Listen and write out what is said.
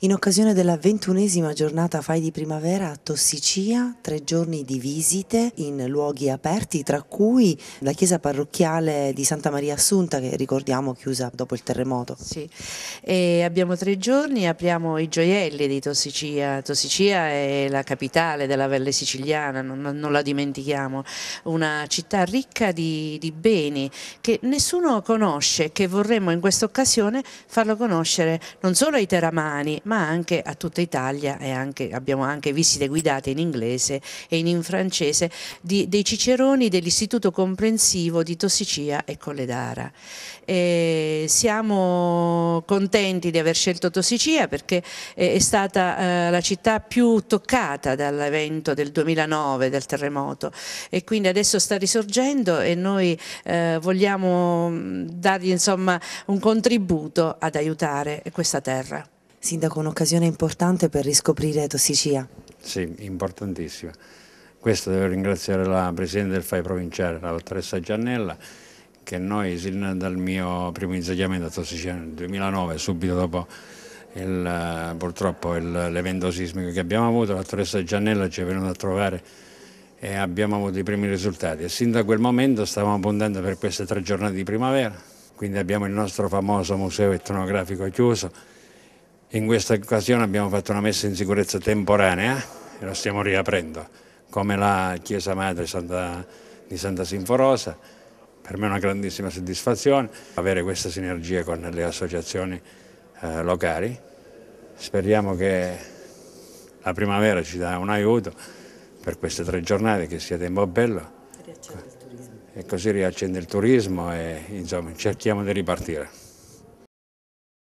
In occasione della ventunesima giornata FAI di primavera a Tossicia, tre giorni di visite in luoghi aperti, tra cui la chiesa parrocchiale di Santa Maria Assunta, che ricordiamo chiusa dopo il terremoto. Sì, e abbiamo tre giorni, apriamo i gioielli di Tossicia. Tossicia è la capitale della Valle Siciliana, non, non la dimentichiamo, una città ricca di, di beni che nessuno conosce, che vorremmo in questa occasione farlo conoscere non solo ai teramani, ma anche a tutta Italia e anche, abbiamo anche visite guidate in inglese e in francese di, dei ciceroni dell'Istituto Comprensivo di Tossicia e Colledara. E siamo contenti di aver scelto Tossicia perché è stata eh, la città più toccata dall'evento del 2009 del terremoto e quindi adesso sta risorgendo e noi eh, vogliamo mm, dargli insomma, un contributo ad aiutare questa terra. Sindaco, un'occasione importante per riscoprire Tossicia. Sì, importantissima. Questo devo ringraziare la Presidente del FAI provinciale, la dottoressa Giannella, che noi sin dal mio primo insediamento a Tossicia nel 2009, subito dopo il, purtroppo l'evento sismico che abbiamo avuto, la dottoressa Giannella ci è venuta a trovare e abbiamo avuto i primi risultati e sin da quel momento stavamo puntando per queste tre giornate di primavera, quindi abbiamo il nostro famoso museo etnografico chiuso in questa occasione abbiamo fatto una messa in sicurezza temporanea e la stiamo riaprendo, come la Chiesa Madre Santa, di Santa Sinforosa. Per me è una grandissima soddisfazione avere questa sinergia con le associazioni eh, locali. Speriamo che la primavera ci dà un aiuto per queste tre giornate, che sia tempo bello. E così riaccende il turismo e insomma cerchiamo di ripartire.